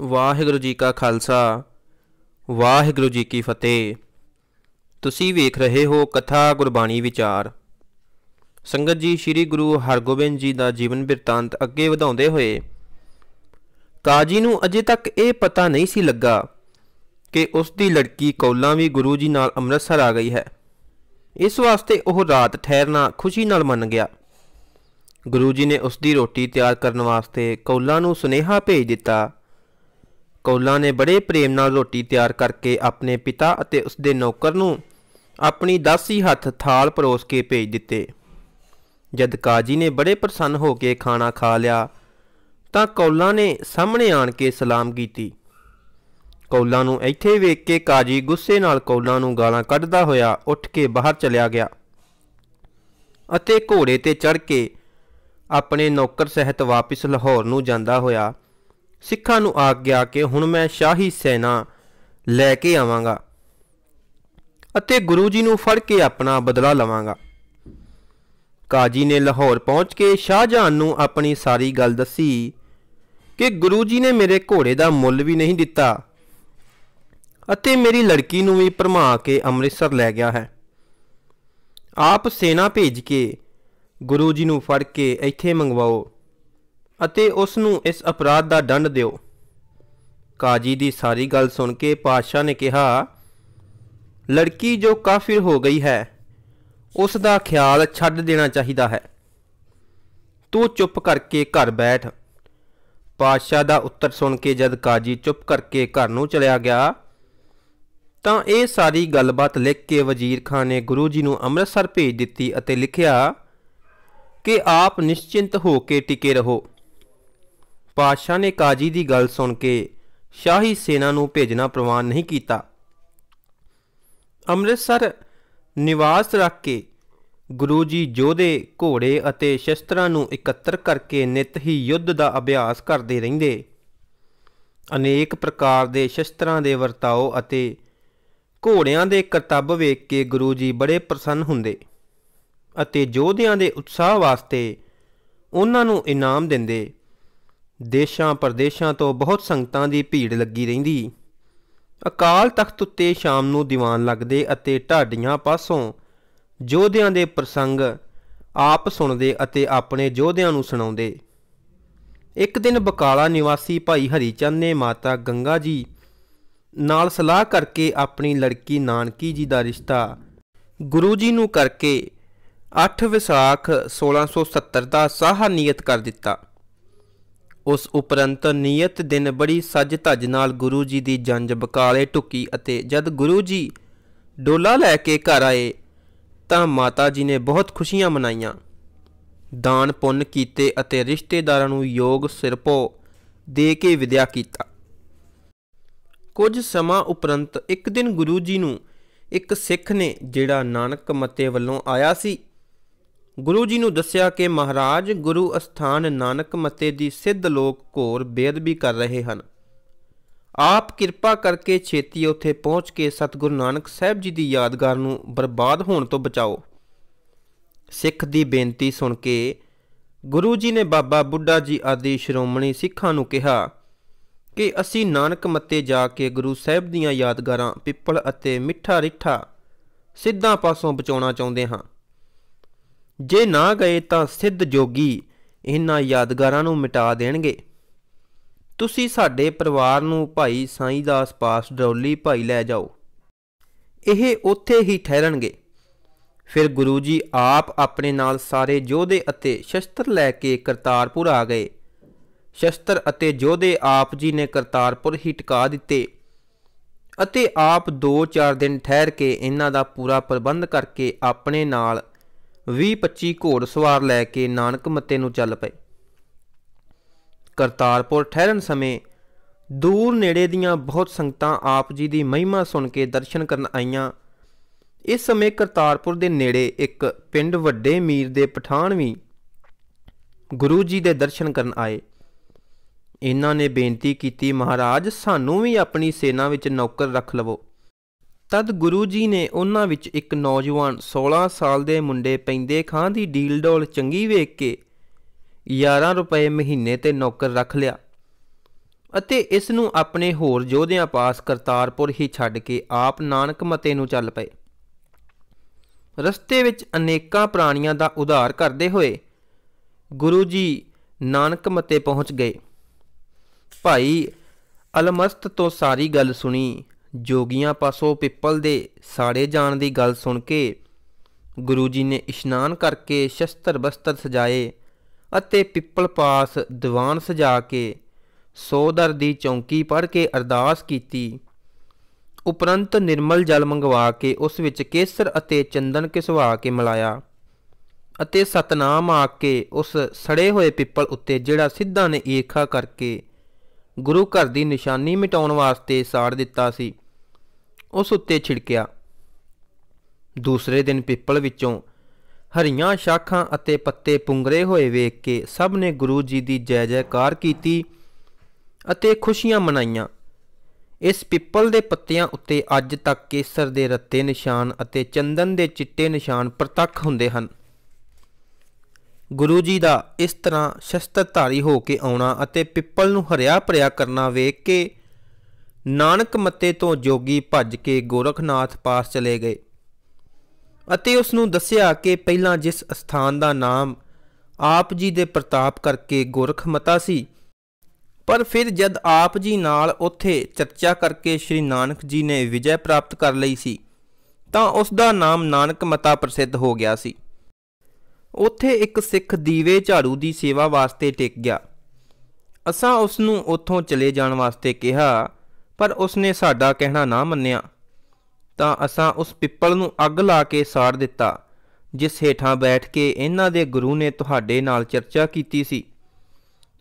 ਵਾਹਿਗੁਰੂ ਜੀ ਕਾ ਖਾਲਸਾ ਵਾਹਿਗੁਰੂ ਜੀ ਕੀ ਫਤਿਹ ਤੁਸੀਂ ਵੇਖ ਰਹੇ ਹੋ ਕਥਾ ਗੁਰਬਾਣੀ ਵਿਚਾਰ ਸੰਗਤ ਜੀ ਸ੍ਰੀ ਗੁਰੂ ਹਰਗੋਬਿੰਦ ਜੀ ਦਾ ਜੀਵਨ ਬਿਰਤਾਂਤ ਅੱਗੇ ਵਧਾਉਂਦੇ ਹੋਏ ਕਾਜੀ ਨੂੰ ਅਜੇ ਤੱਕ ਇਹ ਪਤਾ ਨਹੀਂ ਸੀ ਲੱਗਾ ਕਿ ਉਸ ਦੀ ਲੜਕੀ ਕੌਲਾਂ ਵੀ ਗੁਰੂ ਜੀ ਨਾਲ ਅੰਮ੍ਰਿਤਸਰ ਆ ਗਈ ਹੈ ਇਸ ਵਾਸਤੇ ਉਹ ਰਾਤ ਠਹਿਰਨਾ ਖੁਸ਼ੀ ਨਾਲ ਮੰਨ ਗਿਆ ਗੁਰੂ ਜੀ ਨੇ ਉਸ ਦੀ ਰੋਟੀ ਤਿਆਰ ਕਰਨ ਵਾਸਤੇ ਕੌਲਾਂ ਨੂੰ ਸੁਨੇਹਾ ਭੇਜ ਦਿੱਤਾ ਕੌਲਾਂ ਨੇ ਬੜੇ ਪ੍ਰੇਮ ਨਾਲ ਰੋਟੀ ਤਿਆਰ ਕਰਕੇ ਆਪਣੇ ਪਿਤਾ ਅਤੇ ਉਸਦੇ ਨੌਕਰ ਨੂੰ ਆਪਣੀ ਦਾਸੀ ਹੱਥ ਥਾਲ ਪਰੋਸ ਕੇ ਭੇਜ ਦਿੱਤੇ ਜਦ ਕਾਜੀ ਨੇ ਬੜੇ ਪ੍ਰਸੰਨ ਹੋ ਕੇ ਖਾਣਾ ਖਾ ਲਿਆ ਤਾਂ ਕੌਲਾਂ ਨੇ ਸਾਹਮਣੇ ਆਣ ਕੇ ਸਲਾਮ ਕੀਤੀ ਕੌਲਾਂ ਨੂੰ ਇੱਥੇ ਵੇਖ ਕੇ ਕਾਜੀ ਗੁੱਸੇ ਨਾਲ ਕੌਲਾਂ ਨੂੰ ਗਾਲਾਂ ਕੱਢਦਾ ਹੋਇਆ ਉੱਠ ਕੇ ਬਾਹਰ ਚਲਿਆ ਗਿਆ ਅਤੇ ਘੋੜੇ ਤੇ ਚੜ ਕੇ ਆਪਣੇ ਨੌਕਰ ਸਹਿਤ ਵਾਪਸ ਲਾਹੌਰ ਨੂੰ ਜਾਂਦਾ ਹੋਇਆ ਸਿੱਖਾਂ ਨੂੰ ਆਗਿਆ ਕਿ ਹੁਣ ਮੈਂ ਸ਼ਾਹੀ ਸੈਨਾ ਲੈ ਕੇ ਆਵਾਂਗਾ ਅਤੇ ਗੁਰੂ ਜੀ ਨੂੰ ਫੜ ਕੇ ਆਪਣਾ ਬਦਲਾ ਲਵਾਂਗਾ ਕਾਜੀ ਨੇ ਲਾਹੌਰ ਪਹੁੰਚ ਕੇ ਸ਼ਾਹਜਹਾਨ ਨੂੰ ਆਪਣੀ ਸਾਰੀ ਗੱਲ ਦੱਸੀ ਕਿ ਗੁਰੂ ਜੀ ਨੇ ਮੇਰੇ ਘੋੜੇ ਦਾ ਮੁੱਲ ਵੀ ਨਹੀਂ ਦਿੱਤਾ ਅਤੇ ਮੇਰੀ ਲੜਕੀ ਨੂੰ ਵੀ ਪਰਮਾ ਕੇ ਅੰਮ੍ਰਿਤਸਰ ਲੈ ਗਿਆ ਹੈ ਆਪ ਸੈਨਾ ਭੇਜ ਕੇ ਗੁਰੂ ਜੀ ਨੂੰ ਫੜ ਕੇ ਇੱਥੇ ਮੰਗਵਾਓ ਅਤੇ ਉਸ ਨੂੰ ਇਸ ਅਪਰਾਧ ਦਾ ਦੰਡ ਦਿਓ ਕਾਜੀ ਦੀ ਸਾਰੀ ਗੱਲ ਸੁਣ ਕੇ ਪਾਸ਼ਾ ਨੇ ਕਿਹਾ ਲੜਕੀ ਜੋ ਕਾਫਿਰ ਹੋ ਗਈ ਹੈ ਉਸ ਦਾ ਖਿਆਲ ਛੱਡ ਦੇਣਾ ਚਾਹੀਦਾ ਹੈ ਤੂੰ ਚੁੱਪ ਕਰਕੇ ਘਰ ਬੈਠ ਪਾਸ਼ਾ ਦਾ ਉੱਤਰ ਸੁਣ ਕੇ ਜਦ ਕਾਜੀ ਚੁੱਪ ਕਰਕੇ ਘਰ ਨੂੰ ਚਲਿਆ ਗਿਆ ਤਾਂ ਇਹ ਸਾਰੀ ਗੱਲਬਾਤ ਲਿਖ ਕੇ ਵਜ਼ੀਰ ਖਾਨ ਨੇ ਗੁਰੂ ਜੀ ਨੂੰ ਅੰਮ੍ਰਿਤਸਰ ਭੇਜ ਦਿੱਤੀ ਅਤੇ ਲਿਖਿਆ ਕਿ ਆਪ ਨਿਸ਼ਚਿੰਤ ਹੋ ਕੇ ਟਿਕੇ ਰਹੋ ਪਾਸ਼ਾ ਨੇ ਕਾਜੀ ਦੀ ਗੱਲ ਸੁਣ ਕੇ ਸ਼ਾਹੀ ਸੈਨਾ ਨੂੰ ਭੇਜਣਾ ਪ੍ਰਵਾਨ ਨਹੀਂ ਕੀਤਾ ਅੰਮ੍ਰਿਤਸਰ ਨਿਵਾਸ ਰੱਖ ਕੇ ਗੁਰੂ ਜੀ ਜੋਧੇ ਘੋੜੇ ਅਤੇ ਸ਼ਸਤਰਾਂ ਨੂੰ ਇਕੱਤਰ ਕਰਕੇ ਨਿਤ ਹੀ ਯੁੱਧ ਦਾ ਅਭਿਆਸ ਕਰਦੇ ਰਹਿੰਦੇ ਅਨੇਕ ਪ੍ਰਕਾਰ ਦੇ ਸ਼ਸਤਰਾਂ ਦੇ ਵਰਤਾਓ ਅਤੇ ਘੋੜਿਆਂ ਦੇ ਕਰਤੱਵ ਵੇਖ ਕੇ ਗੁਰੂ ਜੀ ਬੜੇ ਪ੍ਰਸੰਨ ਹੁੰਦੇ ਅਤੇ ਯੋਧਿਆਂ ਦੇ ਉਤਸ਼ਾਹ ਵਾਸਤੇ ਉਹਨਾਂ ਨੂੰ ਇਨਾਮ ਦਿੰਦੇ ਦੇਸ਼ਾਂ ਪਰਦੇਸ਼ਾਂ ਤੋਂ ਬਹੁਤ ਸੰਗਤਾਂ ਦੀ ਭੀੜ ਲੱਗੀ ਰਹਿੰਦੀ ਅਕਾਲ ਤਖਤ ਉੱਤੇ ਸ਼ਾਮ ਨੂੰ ਦੀਵਾਨ ਲੱਗਦੇ ਅਤੇ ਢਾਡੀਆਂ ਪਾਸੋਂ ਯੋਧਿਆਂ ਦੇ ਪ੍ਰਸੰਗ ਆਪ ਸੁਣਦੇ ਅਤੇ ਆਪਣੇ ਯੋਧਿਆਂ ਨੂੰ ਸੁਣਾਉਂਦੇ ਇੱਕ ਦਿਨ ਬਕਾਲਾ ਨਿਵਾਸੀ ਭਾਈ ਹਰੀਚੰਦ ਨੇ ਮਾਤਾ ਗੰਗਾ ਜੀ ਨਾਲ ਸਲਾਹ ਕਰਕੇ ਆਪਣੀ ਲੜਕੀ ਨਾਨਕੀ ਜੀ ਦਾ ਰਿਸ਼ਤਾ ਗੁਰੂ ਜੀ ਨੂੰ ਕਰਕੇ 8 ਵਿਸਾਖ 1670 ਦਾ ਸਾਹਾ ਨਿਯਤ ਕਰ ਦਿੱਤਾ ਉਸ ਉਪਰੰਤ ਨਿਯਤ ਦਿਨ ਬੜੀ ਸੱਜ ਧੱਜ ਨਾਲ ਗੁਰੂ ਜੀ ਦੀ ਜੰਜ ਬਕਾਲੇ ਟੁੱਕੀ ਅਤੇ ਜਦ ਗੁਰੂ ਜੀ ਡੋਲਾ ਲੈ ਕੇ ਘਰ ਆਏ ਤਾਂ ਮਾਤਾ ਜੀ ਨੇ ਬਹੁਤ ਖੁਸ਼ੀਆਂ ਮਨਾਈਆਂ ਦਾਨ ਪੁੰਨ ਕੀਤੇ ਅਤੇ ਰਿਸ਼ਤੇਦਾਰਾਂ ਨੂੰ ਯੋਗ ਸਿਰਪੋ ਦੇ ਕੇ ਵਿਦਿਆ ਕੀਤਾ ਕੁਝ ਸਮਾਂ ਉਪਰੰਤ ਇੱਕ ਦਿਨ ਗੁਰੂ ਜੀ ਨੂੰ ਇੱਕ ਸਿੱਖ ਨੇ ਜਿਹੜਾ ਨਾਨਕ ਮਤੇ ਵੱਲੋਂ ਆਇਆ ਸੀ ਗੁਰੂ ਜੀ ਨੂੰ ਦੱਸਿਆ ਕਿ ਮਹਾਰਾਜ ਗੁਰੂ ਅਸਥਾਨ ਨਾਨਕ ਮਤੇ ਦੀ ਸਿੱਧ ਲੋਕ ਘੋਰ ਬੇਅਦਬੀ ਕਰ ਰਹੇ ਹਨ ਆਪ ਕਿਰਪਾ ਕਰਕੇ ਛੇਤੀ ਉੱਥੇ ਪਹੁੰਚ ਕੇ ਸਤਿਗੁਰੂ ਨਾਨਕ ਸਾਹਿਬ ਜੀ ਦੀ ਯਾਦਗਾਰ ਨੂੰ ਬਰਬਾਦ ਹੋਣ ਤੋਂ ਬਚਾਓ ਸਿੱਖ ਦੀ ਬੇਨਤੀ ਸੁਣ ਕੇ ਗੁਰੂ ਜੀ ਨੇ ਬਾਬਾ ਬੁੱਢਾ ਜੀ ਆਦਿ ਸ਼੍ਰੋਮਣੀ ਸਿੱਖਾਂ ਨੂੰ ਕਿਹਾ ਕਿ ਅਸੀਂ ਨਾਨਕ ਮੱਤੇ ਜਾ ਕੇ ਗੁਰੂ ਸਾਹਿਬ ਦੀਆਂ ਯਾਦਗਾਰਾਂ ਪਿੱਪਲ ਅਤੇ ਮਿੱਠਾ ਰਿੱਠਾ ਸਿੱਧਾਂ ਪਾਸੋਂ ਬਚਾਉਣਾ ਚਾਹੁੰਦੇ ਹਾਂ ਜੇ ਨਾ ਗਏ ਤਾਂ ਸਿੱਧ ਜੋਗੀ ਇਹਨਾਂ ਯਾਦਗਾਰਾਂ ਨੂੰ ਮਿਟਾ ਦੇਣਗੇ ਤੁਸੀਂ ਸਾਡੇ ਪਰਿਵਾਰ ਨੂੰ ਭਾਈ ਸਾਈਦਾਸ ਪਾਸ ਡੌਲੀ ਭਾਈ ਲੈ ਜਾਓ ਇਹ ਉੱਥੇ ਹੀ ਠਹਿਰਨਗੇ ਫਿਰ ਗੁਰੂ ਜੀ ਆਪ ਆਪਣੇ ਨਾਲ ਸਾਰੇ ਯੋਧੇ ਅਤੇ ਸ਼ਸਤਰ ਲੈ ਕੇ ਕਰਤਾਰਪੁਰ ਆ ਗਏ ਸ਼ਸਤਰ ਅਤੇ ਯੋਧੇ ਆਪ ਜੀ ਨੇ ਕਰਤਾਰਪੁਰ ਹੀ ਟਿਕਾ ਦਿੱਤੇ ਅਤੇ ਆਪ 2-4 ਦਿਨ ਠਹਿਰ ਕੇ ਇਹਨਾਂ ਦਾ ਪੂਰਾ ਪ੍ਰਬੰਧ ਕਰਕੇ ਆਪਣੇ ਨਾਲ 20-25 ਘੋੜ ਸਵਾਰ ਲੈ ਕੇ ਨਾਨਕ ਮੱਤੇ ਨੂੰ ਚੱਲ ਪਏ ਕਰਤਾਰਪੁਰ ਠਹਿਰਨ ਸਮੇਂ ਦੂਰ ਨੇੜੇ ਦੀਆਂ ਬਹੁਤ ਸੰਗਤਾਂ ਆਪ ਜੀ ਦੀ ਮਹਿਮਾ ਸੁਣ ਕੇ ਦਰਸ਼ਨ ਕਰਨ ਆਈਆਂ ਇਸ ਸਮੇਂ ਕਰਤਾਰਪੁਰ ਦੇ ਨੇੜੇ ਇੱਕ ਪਿੰਡ ਵੱਡੇ ਮੀਰ ਦੇ ਪਠਾਨ ਵੀ ਗੁਰੂ ਜੀ ਦੇ ਦਰਸ਼ਨ ਕਰਨ ਆਏ ਇਹਨਾਂ ਨੇ ਬੇਨਤੀ ਕੀਤੀ ਮਹਾਰਾਜ ਸਾਨੂੰ ਵੀ ਆਪਣੀ ਸੇਨਾ ਵਿੱਚ ਨੌਕਰ ਰੱਖ ਲਵੋ ਤਦ ਗੁਰੂ ਜੀ ਨੇ ਉਹਨਾਂ ਵਿੱਚ ਇੱਕ ਨੌਜਵਾਨ 16 ਸਾਲ ਦੇ ਮੁੰਡੇ ਪੈਂਦੇ ਖਾਂ ਦੀ ਡੀਲ ਡੋਲ ਚੰਗੀ ਵੇਖ ਕੇ 11 ਰੁਪਏ ਮਹੀਨੇ ਤੇ ਨੌਕਰ ਰੱਖ ਲਿਆ ਅਤੇ ਇਸ ਨੂੰ ਆਪਣੇ ਹੋਰ ਯੋਧਿਆਂ ਪਾਸ ਕਰਤਾਰਪੁਰ ਹੀ ਛੱਡ ਕੇ ਆਪ ਨਾਨਕ ਮਤੇ ਨੂੰ ਚੱਲ ਪਏ ਰਸਤੇ ਵਿੱਚ ਅਨੇਕਾਂ ਪ੍ਰਾਣੀਆਂ ਦਾ ਉਧਾਰ ਕਰਦੇ ਹੋਏ ਗੁਰੂ ਜੀ ਨਾਨਕ ਮਤੇ ਪਹੁੰਚ ਗਏ ਭਾਈ ਅਲਮਸਤ ਤੋਂ ਸਾਰੀ ਗੱਲ ਸੁਣੀ ਜੋਗੀਆਂ ਪਾਸੋਂ ਪਿੱਪਲ ਦੇ ਸਾੜੇ ਜਾਣ ਦੀ ਗੱਲ ਸੁਣ ਕੇ ਗੁਰੂ ਜੀ ਨੇ ਇਸ਼ਨਾਨ ਕਰਕੇ ਸ਼ਸਤਰ ਬਸਤਰ ਸਜਾਏ ਅਤੇ ਪਿੱਪਲ ਪਾਸ ਦੀਵਾਨ ਸਜਾ ਕੇ ਸੋਦਰ ਦੀ ਚੌਂਕੀ ਪੜ ਕੇ ਅਰਦਾਸ ਕੀਤੀ ਉਪਰੰਤ ਨਿਰਮਲ ਜਲ ਮੰਗਵਾ ਕੇ ਉਸ ਵਿੱਚ ਕੇਸਰ ਅਤੇ ਚੰਦਨ ਕਿਸਵਾ ਕੇ ਮਿਲਾਇਆ ਅਤੇ ਸਤਨਾਮ ਆ ਕੇ ਉਸ ਸੜੇ ਹੋਏ ਪਿੱਪਲ ਉੱਤੇ ਜਿਹੜਾ ਸਿੱਧਾ ਨੇ ਈਰਖਾ ਕਰਕੇ ਗੁਰੂ ਘਰ ਦੀ ਨਿਸ਼ਾਨੀ ਮਿਟਾਉਣ ਵਾਸਤੇ ਸਾੜ ਦਿੱਤਾ ਸੀ ਉਸ ਉੱਤੇ ਛਿੜਕਿਆ ਦੂਸਰੇ ਦਿਨ ਪਿੱਪਲ ਵਿੱਚੋਂ ਹਰੀਆਂ ਸ਼ਾਖਾਂ ਅਤੇ ਪੱਤੇ ਪੁੰਗਰੇ ਹੋਏ ਵੇਖ ਕੇ ਸਭ ਨੇ ਗੁਰੂ ਜੀ ਦੀ ਜੈ ਜੈਕਾਰ ਕੀਤੀ ਅਤੇ ਖੁਸ਼ੀਆਂ ਮਨਾਈਆਂ ਇਸ ਪਿੱਪਲ ਦੇ ਪੱਤਿਆਂ ਉੱਤੇ ਅੱਜ ਤੱਕ ਕੇਸਰ ਦੇ ਰੱਤੇ ਨਿਸ਼ਾਨ ਅਤੇ ਚੰਦਨ ਦੇ ਚਿੱਟੇ ਨਿਸ਼ਾਨ ਪ੍ਰਤੱਖ ਹੁੰਦੇ ਹਨ ਗੁਰੂ ਜੀ ਦਾ ਇਸ ਤਰ੍ਹਾਂ ਸ਼ਸਤਰਧਾਰੀ ਹੋ ਕੇ ਆਉਣਾ ਅਤੇ ਪਿੱਪਲ ਨੂੰ ਹਰਿਆ ਭਰਿਆ ਕਰਨਾ ਵੇਖ ਕੇ ਨਾਨਕ ਮੱਤੇ ਤੋਂ ਜੋਗੀ ਭੱਜ ਕੇ ਗੋਰਖਨਾਥ ਪਾਸ ਚਲੇ ਗਏ ਅਤੇ ਉਸ ਨੂੰ ਦੱਸਿਆ ਕਿ ਪਹਿਲਾਂ ਜਿਸ ਸਥਾਨ ਦਾ ਨਾਮ ਆਪ ਜੀ ਦੇ ਪ੍ਰਤਾਪ ਕਰਕੇ ਗੋਰਖ ਮਤਾ ਸੀ ਪਰ ਫਿਰ ਜਦ ਆਪ ਜੀ ਨਾਲ ਉੱਥੇ ਚਰਚਾ ਕਰਕੇ ਸ੍ਰੀ ਨਾਨਕ ਜੀ ਨੇ ਵਿਜੈ ਪ੍ਰਾਪਤ ਕਰ ਲਈ ਸੀ ਤਾਂ ਉਸ ਦਾ ਨਾਮ ਨਾਨਕ ਮਤਾ ਪ੍ਰਸਿੱਧ ਹੋ ਗਿਆ ਸੀ ਉੱਥੇ ਇੱਕ ਸਿੱਖ ਦੀਵੇ ਝਾੜੂ ਦੀ ਸੇਵਾ ਵਾਸਤੇ ਟਿਕ ਗਿਆ ਅਸਾਂ ਉਸ ਨੂੰ ਉੱਥੋਂ ਚਲੇ ਜਾਣ ਵਾਸਤੇ ਕਿਹਾ ਪਰ ਉਸਨੇ ਸਾਡਾ ਕਹਿਣਾ ਨਾ ਮੰਨਿਆ ਤਾਂ ਅਸਾਂ ਉਸ ਪਿੱਪਲ ਨੂੰ ਅੱਗ ਲਾ ਕੇ ਸਾੜ ਦਿੱਤਾ ਜਿਸ ਹੇਠਾਂ ਬੈਠ ਕੇ ਇਹਨਾਂ ਦੇ ਗੁਰੂ ਨੇ ਤੁਹਾਡੇ ਨਾਲ ਚਰਚਾ ਕੀਤੀ ਸੀ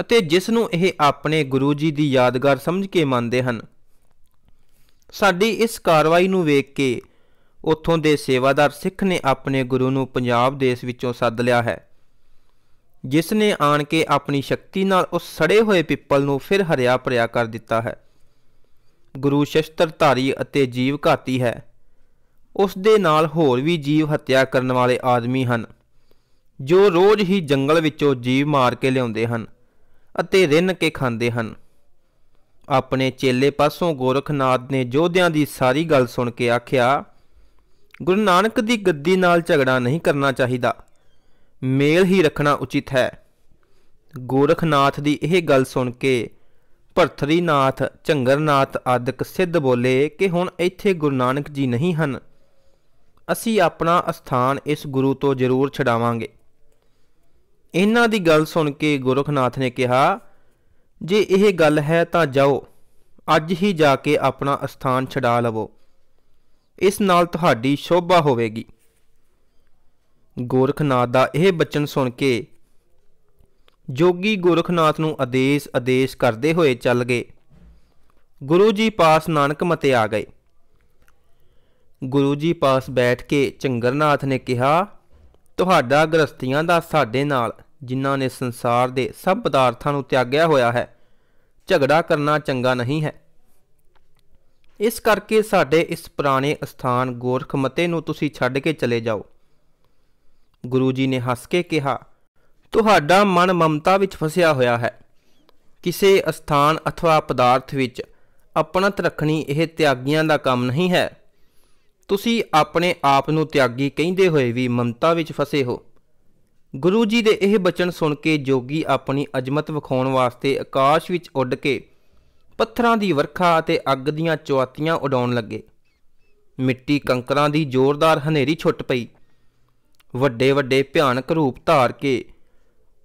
ਅਤੇ ਜਿਸ ਨੂੰ ਇਹ ਆਪਣੇ ਗੁਰੂ ਜੀ ਦੀ ਯਾਦਗਾਰ ਸਮਝ ਕੇ ਮੰਨਦੇ ਹਨ ਸਾਡੀ ਇਸ ਕਾਰਵਾਈ ਨੂੰ ਵੇਖ ਕੇ ਉੱਥੋਂ ਦੇ ਸੇਵਾਦਾਰ ਸਿੱਖ ਨੇ ਆਪਣੇ ਗੁਰੂ ਨੂੰ ਪੰਜਾਬ ਦੇਸ਼ ਵਿੱਚੋਂ ਸੱਦ ਲਿਆ ਹੈ ਜਿਸ ਨੇ ਆਣ ਕੇ ਆਪਣੀ ਸ਼ਕਤੀ ਨਾਲ ਉਸ ਸੜੇ ਹੋਏ ਪਿੱਪਲ ਨੂੰ ਫਿਰ ਹਰਿਆ ਭਰਿਆ ਕਰ ਦਿੱਤਾ ਹੈ ਗੁਰੂ ਸ਼ਸਤਰਧਾਰੀ ਅਤੇ ਜੀਵ ਘਾਤੀ ਹੈ ਉਸ ਦੇ ਨਾਲ ਹੋਰ ਵੀ ਜੀਵ ਹੱਤਿਆ ਕਰਨ ਵਾਲੇ ਆਦਮੀ ਹਨ ਜੋ ਰੋਜ਼ ਹੀ ਜੰਗਲ ਵਿੱਚੋਂ ਜੀਵ ਮਾਰ ਕੇ ਲਿਆਉਂਦੇ ਹਨ ਅਤੇ ਰਿੰਨ ਕੇ ਖਾਂਦੇ ਹਨ ਆਪਣੇ ਚੇਲੇ ਪਾਸੋਂ ਗੋਰਖਨਾਥ ਨੇ ਜੋਧਿਆਂ ਦੀ ਸਾਰੀ ਗੱਲ ਸੁਣ ਕੇ ਆਖਿਆ ਗੁਰੂ ਨਾਨਕ ਦੀ ਗੱਦੀ ਨਾਲ ਝਗੜਾ ਨਹੀਂ ਕਰਨਾ ਚਾਹੀਦਾ ਮੇਲ ਹੀ ਰੱਖਣਾ ਉਚਿਤ ਹੈ ਗੋਰਖਨਾਥ ਦੀ ਇਹ ਗੱਲ ਸੁਣ ਕੇ ਭਰਥਰੀ ਨਾਥ ਝੰਗਰ ਨਾਥ ਆਦਿਕ ਸਿੱਧ ਬੋਲੇ ਕਿ ਹੁਣ ਇੱਥੇ ਗੁਰੂ ਨਾਨਕ ਜੀ ਨਹੀਂ ਹਨ ਅਸੀਂ ਆਪਣਾ ਅਸਥਾਨ ਇਸ ਗੁਰੂ ਤੋਂ ਜ਼ਰੂਰ ਛਡਾਵਾਂਗੇ ਇਹਨਾਂ ਦੀ ਗੱਲ ਸੁਣ ਕੇ ਗੁਰਖਨਾਥ ਨੇ ਕਿਹਾ ਜੇ ਇਹ ਗੱਲ ਹੈ ਤਾਂ ਜਾਓ ਅੱਜ ਹੀ ਜਾ ਕੇ ਆਪਣਾ ਅਸਥਾਨ ਛਡਾ ਲਵੋ ਇਸ ਨਾਲ ਤੁਹਾਡੀ ਸ਼ੋਭਾ ਹੋਵੇਗੀ ਗੋਰਖਨਾਥ ਦਾ ਇਹ ਬਚਨ ਸੁਣ ਕੇ ਜੋਗੀ ਗੁਰਖਨਾਥ ਨੂੰ ਆਦੇਸ਼ ਆਦੇਸ਼ ਕਰਦੇ ਹੋਏ ਚੱਲ ਗਏ ਗੁਰੂ ਜੀ ਪਾਸ ਨਾਨਕ ਮਤੇ ਆ ਗਏ ਗੁਰੂ ਜੀ ਪਾਸ ਬੈਠ ਕੇ ਚੰਗਰਨਾਥ ਨੇ ਕਿਹਾ ਤੁਹਾਡਾ ਗ੍ਰਸਤੀਆਂ ਦਾ ਸਾਡੇ ਨਾਲ ਜਿਨ੍ਹਾਂ ਨੇ ਸੰਸਾਰ ਦੇ ਸਭ ਪਦਾਰਥਾਂ ਨੂੰ ਤਿਆਗਿਆ ਹੋਇਆ ਹੈ ਝਗੜਾ ਕਰਨਾ ਚੰਗਾ ਨਹੀਂ ਹੈ ਇਸ ਕਰਕੇ ਸਾਡੇ ਇਸ ਪੁਰਾਣੇ ਸਥਾਨ ਗੋਰਖ ਮਤੇ ਨੂੰ ਤੁਸੀਂ ਛੱਡ ਕੇ ਚਲੇ ਜਾਓ ਗੁਰੂ ਜੀ ਨੇ ਹੱਸ ਕੇ ਕਿਹਾ ਤੁਹਾਡਾ ਮਨ ਮਮਤਾ ਵਿੱਚ ਫਸਿਆ ਹੋਇਆ ਹੈ ਕਿਸੇ ਸਥਾਨ ਅਥਵਾ ਪਦਾਰਥ ਵਿੱਚ ਆਪਣਤ ਰੱਖਣੀ ਇਹ ਤਿਆਗੀਆਂ ਦਾ ਕੰਮ ਨਹੀਂ ਹੈ ਤੁਸੀਂ ਆਪਣੇ ਆਪ ਨੂੰ ਤਿਆਗੀ ਕਹਿੰਦੇ ਹੋਏ ਵੀ ਮਮਤਾ ਵਿੱਚ ਫਸੇ ਹੋ ਗੁਰੂ ਜੀ ਦੇ ਇਹ ਬਚਨ ਸੁਣ ਕੇ ਜੋਗੀ ਆਪਣੀ ਅਜ਼ਮਤ ਵਿਖਾਉਣ ਵਾਸਤੇ ਆਕਾਸ਼ ਵਿੱਚ ਉੱਡ ਕੇ ਪੱਥਰਾਂ ਦੀ ਵਰਖਾ ਅਤੇ ਅੱਗ ਦੀਆਂ ਚੁਆਤੀਆਂ ਉਡਾਉਣ ਲੱਗੇ ਮਿੱਟੀ ਕੰਕਰਾਂ ਦੀ ਜ਼ੋਰਦਾਰ ਹਨੇਰੀ ਛੁੱਟ ਪਈ ਵੱਡੇ ਵੱਡੇ ਭਿਆਨਕ ਰੂਪ ਧਾਰ ਕੇ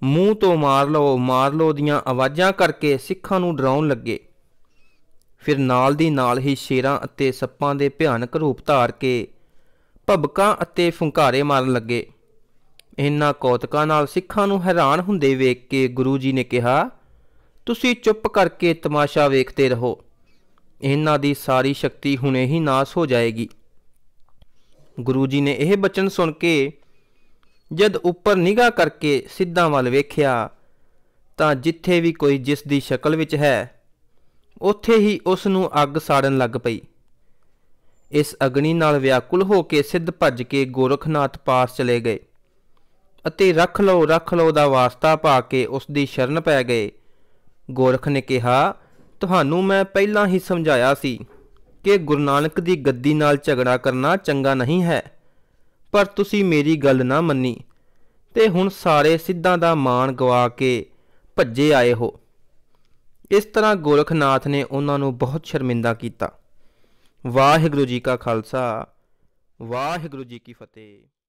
ਮੂੰਹ ਤੋਂ ਮਾਰ ਲਓ ਮਾਰ ਲਓ ਦੀਆਂ ਆਵਾਜ਼ਾਂ ਕਰਕੇ ਸਿੱਖਾਂ ਨੂੰ ਡਰਾਉਣ ਲੱਗੇ ਫਿਰ ਨਾਲ ਦੀ ਨਾਲ ਹੀ ਸ਼ੇਰਾਂ ਅਤੇ ਸੱਪਾਂ ਦੇ ਭਿਆਨਕ ਰੂਪ ਧਾਰ ਕੇ ਭਬਕਾਂ ਅਤੇ ਫੁੰਕਾਰੇ ਮਾਰਨ ਲੱਗੇ ਇਹਨਾਂ ਕੌਤਕਾਂ ਨਾਲ ਸਿੱਖਾਂ ਨੂੰ ਹੈਰਾਨ ਹੁੰਦੇ ਵੇਖ ਕੇ ਗੁਰੂ ਜੀ ਨੇ ਕਿਹਾ ਤੁਸੀਂ ਚੁੱਪ ਕਰਕੇ ਤਮਾਸ਼ਾ ਵੇਖਦੇ ਰਹੋ ਇਹਨਾਂ ਦੀ ਸਾਰੀ ਸ਼ਕਤੀ ਹੁਣੇ ਹੀ ਨਾਸ ਹੋ ਜਾਏਗੀ ਗੁਰੂ ਜੀ ਨੇ ਇਹ ਬਚਨ ਸੁਣ ਕੇ ਜਦ ਉੱਪਰ ਨਿਗਾਹ ਕਰਕੇ ਸਿੱਧਾਂ ਵੱਲ ਵੇਖਿਆ ਤਾਂ ਜਿੱਥੇ ਵੀ ਕੋਈ ਜਿਸ ਦੀ ਸ਼ਕਲ ਵਿੱਚ ਹੈ ਉੱਥੇ ਹੀ ਉਸ ਨੂੰ ਅੱਗ ਸਾੜਨ ਲੱਗ ਪਈ ਇਸ ਅਗਨੀ ਨਾਲ ਵਿਆਕੁਲ ਹੋ ਕੇ ਸਿੱਧ ਭੱਜ ਕੇ ਗੋਰਖਨਾਥ ਪਾਸ ਚਲੇ ਗਏ ਅਤੇ ਰੱਖ ਲਓ ਰੱਖ ਲਓ ਦਾ ਵਾਸਤਾ ਪਾ ਕੇ ਉਸ ਦੀ ਸ਼ਰਨ ਪੈ ਗਏ ਗੋਰਖ ਨੇ ਕਿਹਾ ਤੁਹਾਨੂੰ ਮੈਂ ਪਹਿਲਾਂ ਹੀ ਸਮਝਾਇਆ ਸੀ ਕਿ ਗੁਰੂ ਨਾਨਕ ਦੀ ਗੱਦੀ ਨਾਲ ਝਗੜਾ ਕਰਨਾ ਚੰਗਾ ਨਹੀਂ ਹੈ ਪਰ ਤੁਸੀਂ ਮੇਰੀ ਗੱਲ ਨਾ ਮੰਨੀ ਤੇ ਹੁਣ ਸਾਰੇ ਸਿੱਧਾਂ ਦਾ ਮਾਣ ਗਵਾ ਕੇ ਭੱਜੇ ਆਏ ਹੋ ਇਸ ਤਰ੍ਹਾਂ ਗੋਲਖਨਾਥ ਨੇ ਉਹਨਾਂ ਨੂੰ ਬਹੁਤ ਸ਼ਰਮਿੰਦਾ ਕੀਤਾ ਵਾਹਿਗੁਰੂ ਜੀ ਕਾ ਖਾਲਸਾ ਵਾਹਿਗੁਰੂ ਜੀ ਕੀ ਫਤਿਹ